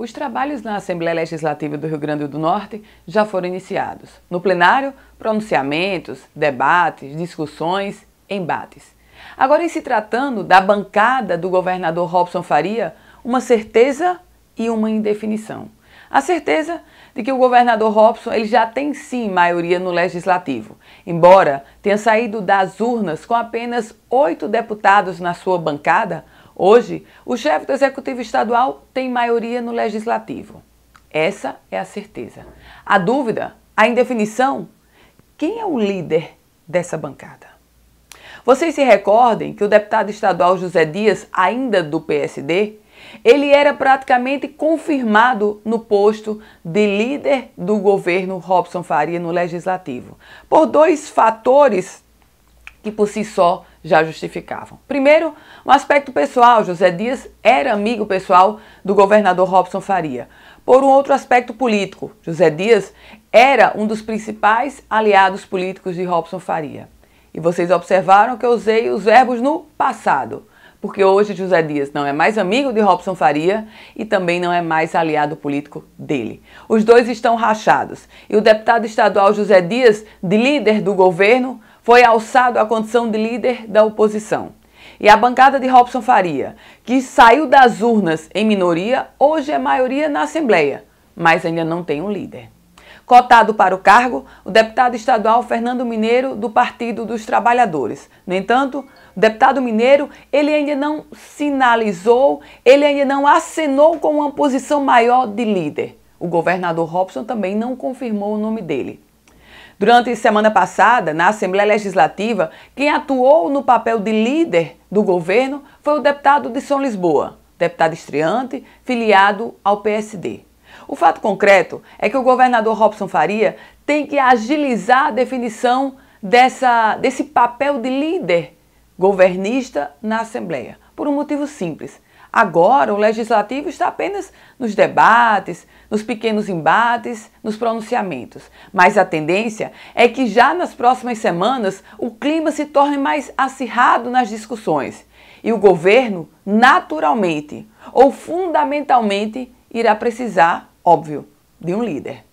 Os trabalhos na Assembleia Legislativa do Rio Grande do Norte já foram iniciados. No plenário, pronunciamentos, debates, discussões, embates. Agora, em se tratando da bancada do governador Robson Faria, uma certeza e uma indefinição. A certeza de que o governador Robson ele já tem sim maioria no legislativo, embora tenha saído das urnas com apenas oito deputados na sua bancada, Hoje, o chefe do Executivo Estadual tem maioria no Legislativo. Essa é a certeza. A dúvida, a indefinição, quem é o líder dessa bancada? Vocês se recordem que o deputado estadual José Dias, ainda do PSD, ele era praticamente confirmado no posto de líder do governo Robson Faria no Legislativo, por dois fatores que por si só já justificavam. Primeiro, um aspecto pessoal: José Dias era amigo pessoal do governador Robson Faria. Por um outro aspecto político, José Dias era um dos principais aliados políticos de Robson Faria. E vocês observaram que eu usei os verbos no passado, porque hoje José Dias não é mais amigo de Robson Faria e também não é mais aliado político dele. Os dois estão rachados e o deputado estadual José Dias, de líder do governo, foi alçado à condição de líder da oposição. E a bancada de Robson Faria, que saiu das urnas em minoria, hoje é maioria na Assembleia, mas ainda não tem um líder. Cotado para o cargo, o deputado estadual Fernando Mineiro, do Partido dos Trabalhadores. No entanto, o deputado Mineiro, ele ainda não sinalizou, ele ainda não acenou com uma posição maior de líder. O governador Robson também não confirmou o nome dele. Durante a semana passada, na Assembleia Legislativa, quem atuou no papel de líder do governo foi o deputado de São Lisboa, deputado estreante, filiado ao PSD. O fato concreto é que o governador Robson Faria tem que agilizar a definição dessa, desse papel de líder governista na Assembleia, por um motivo simples. Agora, o legislativo está apenas nos debates, nos pequenos embates, nos pronunciamentos. Mas a tendência é que já nas próximas semanas o clima se torne mais acirrado nas discussões e o governo, naturalmente ou fundamentalmente, irá precisar, óbvio, de um líder.